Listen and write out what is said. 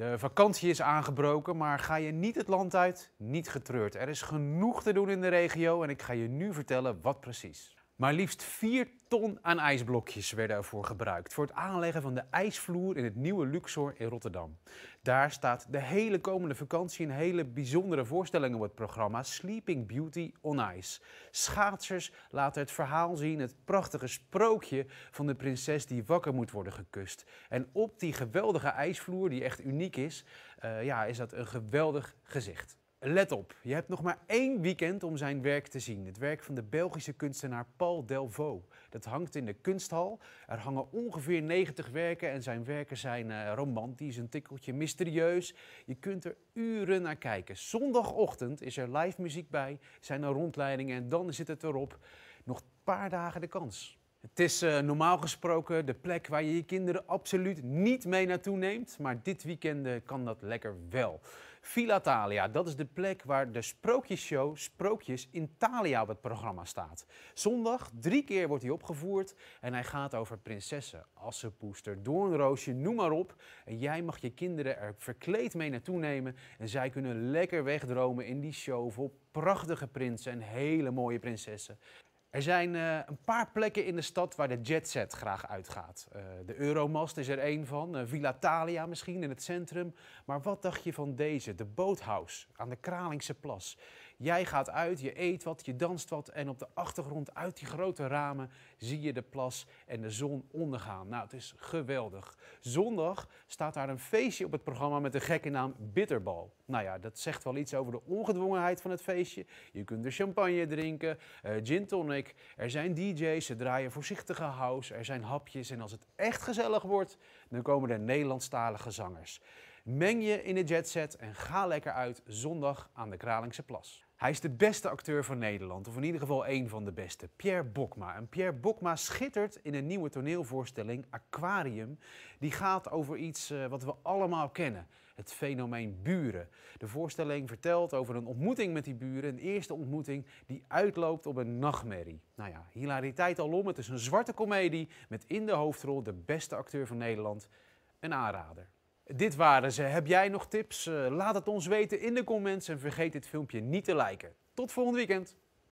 De vakantie is aangebroken, maar ga je niet het land uit, niet getreurd. Er is genoeg te doen in de regio en ik ga je nu vertellen wat precies. Maar liefst 4 ton aan ijsblokjes werden ervoor gebruikt. Voor het aanleggen van de ijsvloer in het nieuwe Luxor in Rotterdam. Daar staat de hele komende vakantie een hele bijzondere voorstelling op het programma Sleeping Beauty on Ice. Schaatsers laten het verhaal zien, het prachtige sprookje van de prinses die wakker moet worden gekust. En op die geweldige ijsvloer, die echt uniek is, eh, ja, is dat een geweldig gezicht. Let op, je hebt nog maar één weekend om zijn werk te zien. Het werk van de Belgische kunstenaar Paul Delvaux. Dat hangt in de kunsthal. Er hangen ongeveer 90 werken en zijn werken zijn eh, romantisch, een tikkeltje mysterieus. Je kunt er uren naar kijken. Zondagochtend is er live muziek bij, zijn er rondleidingen en dan zit het erop. Nog een paar dagen de kans. Het is eh, normaal gesproken de plek waar je je kinderen absoluut niet mee naartoe neemt. Maar dit weekend eh, kan dat lekker wel. Villa Thalia, dat is de plek waar de sprookjesshow Sprookjes in Thalia op het programma staat. Zondag drie keer wordt hij opgevoerd en hij gaat over prinsessen, assenpoester, doornroosje, noem maar op. En jij mag je kinderen er verkleed mee naartoe nemen en zij kunnen lekker wegdromen in die show vol prachtige prinsen en hele mooie prinsessen. Er zijn eh, een paar plekken in de stad waar de jetset graag uitgaat. Uh, de Euromast is er één van, eh, Villa Thalia misschien in het centrum. Maar wat dacht je van deze, de Boothouse aan de Kralingse Plas? Jij gaat uit, je eet wat, je danst wat en op de achtergrond uit die grote ramen zie je de plas en de zon ondergaan. Nou, het is geweldig. Zondag staat daar een feestje op het programma met de gekke naam Bitterbal. Nou ja, dat zegt wel iets over de ongedwongenheid van het feestje. Je kunt er champagne drinken, eh, gin tonic, er zijn DJ's, ze draaien voorzichtige house, er zijn hapjes en als het echt gezellig wordt, dan komen er Nederlandstalige zangers. Meng je in de jetset en ga lekker uit zondag aan de Kralingse Plas. Hij is de beste acteur van Nederland, of in ieder geval één van de beste, Pierre Bokma. En Pierre Bokma schittert in een nieuwe toneelvoorstelling, Aquarium. Die gaat over iets eh, wat we allemaal kennen, het fenomeen buren. De voorstelling vertelt over een ontmoeting met die buren, een eerste ontmoeting die uitloopt op een nachtmerrie. Nou ja, hilariteit alom, het is een zwarte komedie met in de hoofdrol de beste acteur van Nederland, een aanrader. Dit waren ze. Heb jij nog tips? Eh, laat het ons weten in de comments en vergeet dit filmpje niet te liken. Tot volgend weekend.